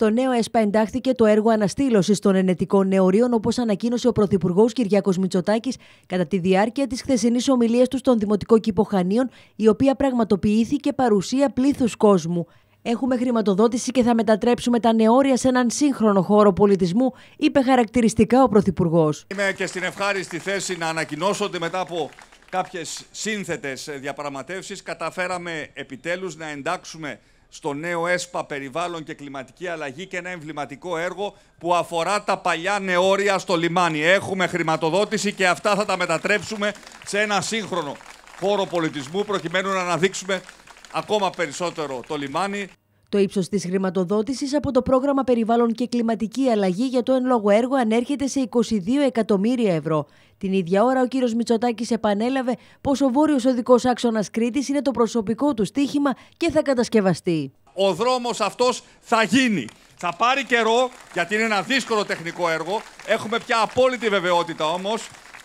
Στο νέο ΕΣΠΑ εντάχθηκε το έργο αναστήλωσης των ενετικών νεωρίων, όπως ανακοίνωσε ο Πρωθυπουργός Κυριάκος Μητσοτάκης κατά τη διάρκεια της χθεσινής ομιλίας του στον Δημοτικό Κήπο Χανίων, η οποία πραγματοποιήθηκε παρουσία πλήθους κόσμου. Έχουμε χρηματοδότηση και θα μετατρέψουμε τα νεώρια σε έναν σύγχρονο χώρο πολιτισμού, είπε χαρακτηριστικά ο Πρωθυπουργός. Είμαι και στην ευχάριστη θέση να ανακοινώσω ότι μετά από κάποιες σύνθετες διαπραγματεύσεις καταφέραμε επιτέλους να εντάξουμε στο νέο ΕΣΠΑ περιβάλλον και κλιματική αλλαγή και ένα εμβληματικό έργο που αφορά τα παλιά νεόρια στο λιμάνι. Έχουμε χρηματοδότηση και αυτά θα τα μετατρέψουμε σε ένα σύγχρονο χώρο πολιτισμού προκειμένου να αναδείξουμε ακόμα περισσότερο το λιμάνι το ύψος της χρηματοδότησης από το πρόγραμμα Περιβάλλον και Κλιματική Αλλαγή για το εν λόγω έργο ανέρχεται σε 22 εκατομμύρια ευρώ. Την ίδια ώρα, ο κύριος Μητσοτάκης επανέλαβε πως ο βόρειος οδικός άξονας Κρήτης είναι το προσωπικό του στίχημα και θα κατασκευαστεί. Ο δρόμος αυτός θα γίνει. Θα πάρει καιρό, γιατί είναι ένα δύσκολο τεχνικό έργο. Έχουμε πια απόλυτη βεβαιότητα όμως.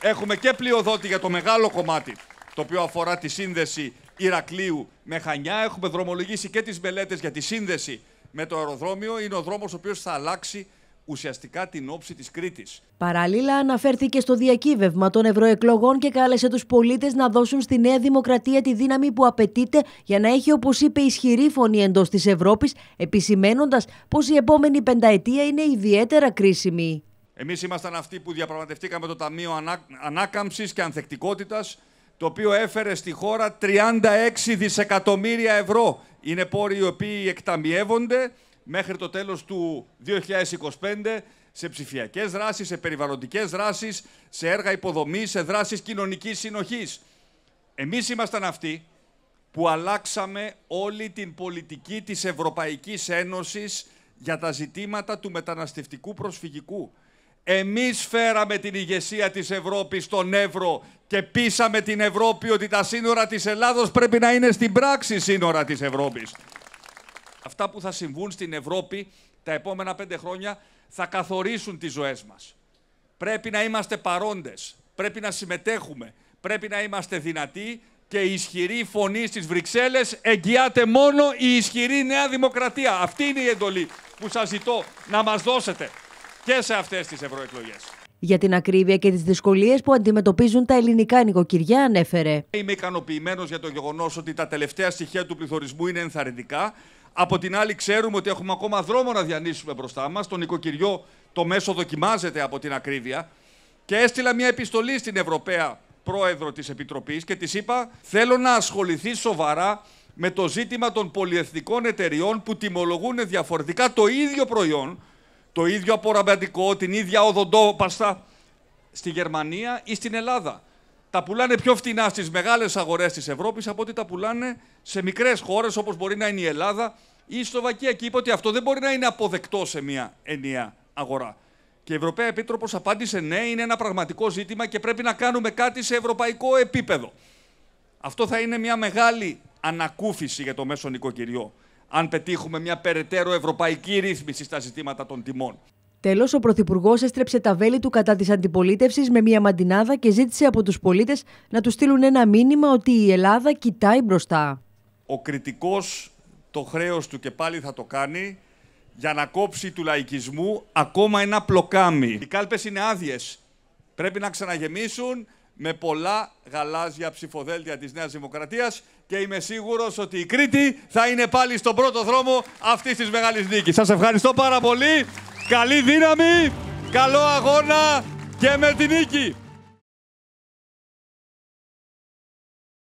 Έχουμε και πλειοδότη για το μεγάλο κομμάτι, το οποίο αφορά τη σύνδεση Ηρακλείου με Χανιά. Έχουμε δρομολογήσει και τις μελέτες για τη σύνδεση με το αεροδρόμιο. Είναι ο δρόμος ο οποίος θα αλλάξει ουσιαστικά την όψη της Κρήτης. Παράλληλα αναφέρθηκε στο διακύβευμα των ευρωεκλογών και κάλεσε τους πολίτες να δώσουν στη Νέα Δημοκρατία τη δύναμη που απαιτείται για να έχει όπως είπε ισχυρή φωνή εντός της Ευρώπης, επισημένοντας πως η επόμενη πενταετία είναι ιδιαίτερα κρίσιμη. Εμείς ήμασταν αυτοί που διαπραγματευτήκαμε το Ταμείο Ανά... Ανάκαμψης και Ανθεκτικότητας το οποίο έφερε στη χώρα 36 δισεκατομμύρια ευρώ. Είναι πόροι οι οποίοι εκταμιεύονται μέχρι το τέλος του 2025 σε ψηφιακές δράσεις, σε περιβαλλοντικές δράσεις, σε έργα υποδομής, σε δράσεις κοινωνικής συνοχής. Εμείς ήμασταν αυτοί που αλλάξαμε όλη την πολιτική της Ευρωπαϊκής Ένωσης για τα ζητήματα του μεταναστευτικού προσφυγικού. Εμείς φέραμε την ηγεσία της Ευρώπης στον Εύρο και πείσαμε την Ευρώπη ότι τα σύνορα της Ελλάδος πρέπει να είναι στην πράξη σύνορα της Ευρώπης. Αυτά που θα συμβούν στην Ευρώπη τα επόμενα πέντε χρόνια θα καθορίσουν τις ζωές μας. Πρέπει να είμαστε παρόντες, πρέπει να συμμετέχουμε, πρέπει να είμαστε δυνατοί και η ισχυρή φωνή στις Βρυξέλλες εγγυάται μόνο η ισχυρή Νέα Δημοκρατία. Αυτή είναι η εντολή που σας ζητώ να μας δώσετε και σε αυτές τις ευρωεκλογές. Για την ακρίβεια και τις δυσκολίες που αντιμετωπίζουν τα ελληνικά νοικοκυριά, ανέφερε. Είμαι ικανοποιημένος για το γεγονός ότι τα τελευταία στοιχεία του πληθωρισμού είναι ενθαρρυντικά. Από την άλλη, ξέρουμε ότι έχουμε ακόμα δρόμο να διανύσουμε μπροστά μας. Το νοικοκυριό το μέσο δοκιμάζεται από την ακρίβεια. Και έστειλα μια επιστολή στην Ευρωπαία Πρόεδρο της Επιτροπής και της είπα: Θέλω να ασχοληθεί σοβαρά με το ζήτημα των πολιεθνικών εταιριών που τιμολογούν διαφορετικά το ίδιο προϊόν το ίδιο απορραμπαντικό, την ίδια οδοντόπαστα στη Γερμανία ή στην Ελλάδα. Τα πουλάνε πιο φτηνά στις μεγάλες αγορές της Ευρώπης από ότι τα πουλάνε σε μικρές χώρες όπως μπορεί να είναι η Ελλάδα ή η στι μεγαλε Βακίτσα ευρωπη απο ότι αυτό μικρε χωρε οπω μπορει να είναι αποδεκτό σε μια ενιαία αγορά. Και η Ευρωπαία Επίτροπος απάντησε ναι, είναι ένα πραγματικό ζήτημα και πρέπει να κάνουμε κάτι σε ευρωπαϊκό επίπεδο. Αυτό θα είναι μια μεγάλη ανακούφιση για το μέσο νοικοκυριό αν πετύχουμε μια περαιτέρω ευρωπαϊκή ρύθμιση στα ζητήματα των τιμών. Τέλος, ο Πρωθυπουργός έστρεψε τα βέλη του κατά της αντιπολίτευσης με μια μαντινάδα και ζήτησε από τους πολίτες να τους στείλουν ένα μήνυμα ότι η Ελλάδα κοιτάει μπροστά. Ο κριτικός το χρέος του και πάλι θα το κάνει για να κόψει του λαϊκισμού ακόμα ένα πλοκάμι. Οι κάλπες είναι άδειες. Πρέπει να ξαναγεμίσουν, με πολλά γαλάζια ψηφοδέλτια της Νέας Δημοκρατίας και είμαι σίγουρος ότι η Κρήτη θα είναι πάλι στον πρώτο δρόμο αυτής της μεγάλης νίκης. Σας ευχαριστώ πάρα πολύ. Καλή δύναμη, καλό αγώνα και με την νίκη.